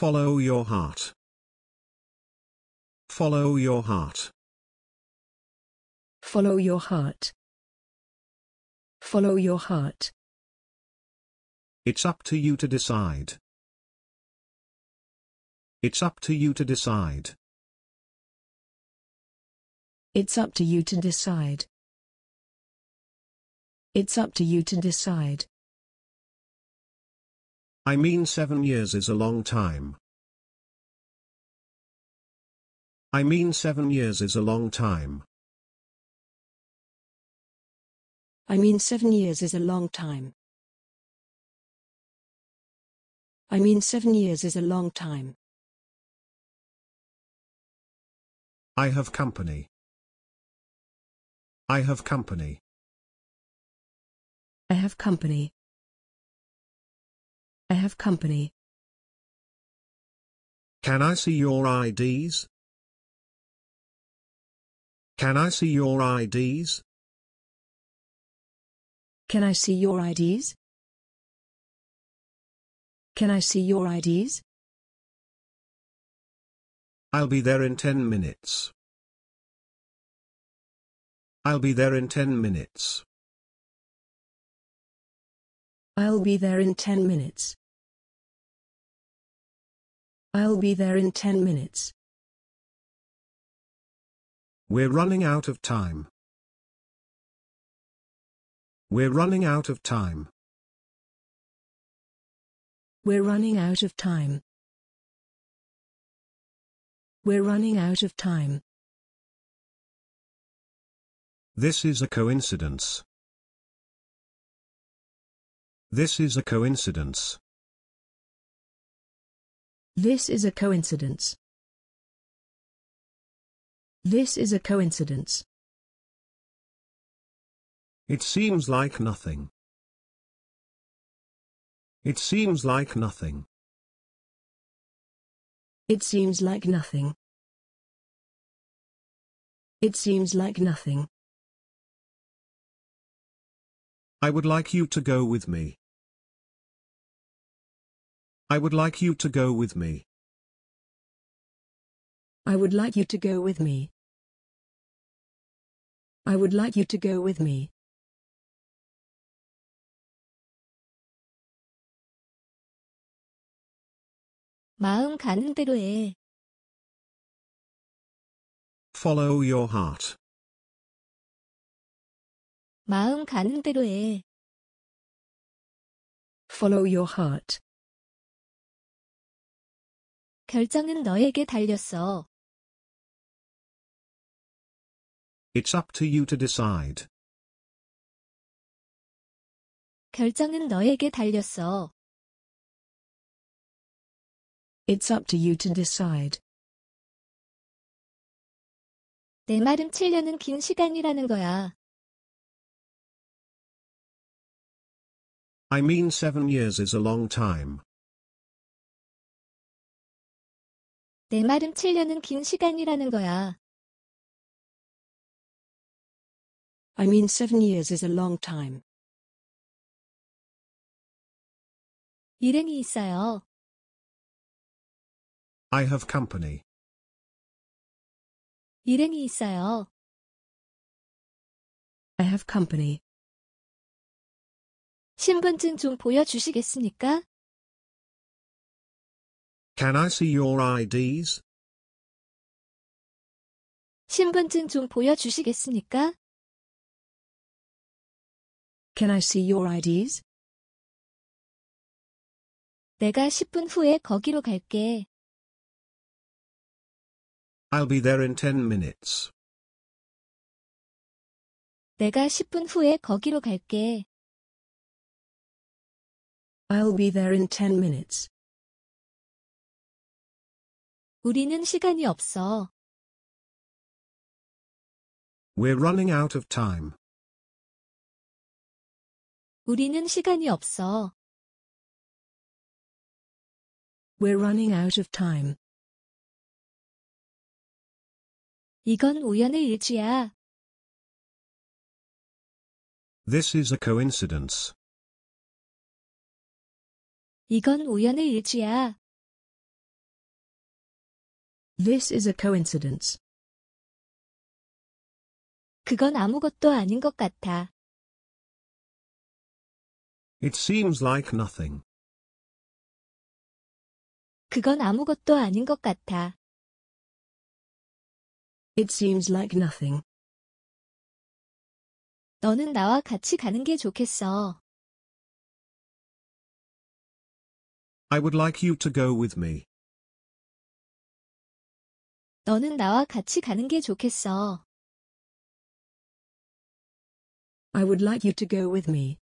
Follow your heart. Follow your heart. Follow your heart. Follow your heart. It's up to you to decide. It's up to you to decide. It's up to you to decide. It's up to you to decide. I mean seven years is a long time. I mean seven years is a long time. I mean seven years is a long time. I mean seven years is a long time. I have company. I have company. I have company have company. Can I see your IDs? Can I see your IDs? Can I see your IDs? Can I see your IDs? I'll be there in 10 minutes. I'll be there in 10 minutes. I'll be there in 10 minutes. I'll be there in 10 minutes. We're running out of time. We're running out of time. We're running out of time. We're running out of time. This is a coincidence. This is a coincidence. This is a coincidence. This is a coincidence. It seems like nothing. It seems like nothing. It seems like nothing. It seems like nothing. I would like you to go with me. I would like you to go with me. I would like you to go with me. I would like you to go with me. 마음 가는 대로 Follow your heart. 마음 가는 대로 해. Follow your heart. 결정은 너에게 달렸어. It's up to you to decide. 결정은 너에게 달렸어. It's up to you to decide. 내 말은 7년은 긴 시간이라는 거야. I mean seven years is a long time. 내 말은 7년은 긴 시간이라는 거야. I mean 7 years is a long time. 일행이 있어요. I have company. 일행이 있어요. I have company. 신분증 좀 보여주시겠습니까? Can I see your IDs? 신분증 좀 보여주시겠습니까? Can I see your IDs? 내가 10분 후에 거기로 갈게. I'll be there in 10 minutes. 내가 10분 후에 거기로 갈게. I'll be there in 10 minutes. 우리는 시간이 없어. We're running out of time. 우리는 시간이 없어. We're running out of time. 이건 우연의 일치야. This is a coincidence. 이건 우연의 일치야. This is a coincidence. 그건 아무것도 아닌 것 같아. It seems like nothing. 그건 아무것도 아닌 것 같아. It seems like nothing. 너는 나와 같이 가는 게 좋겠어. I would like you to go with me. 너는 나와 같이 가는 게 좋겠어. I would like you to go with me.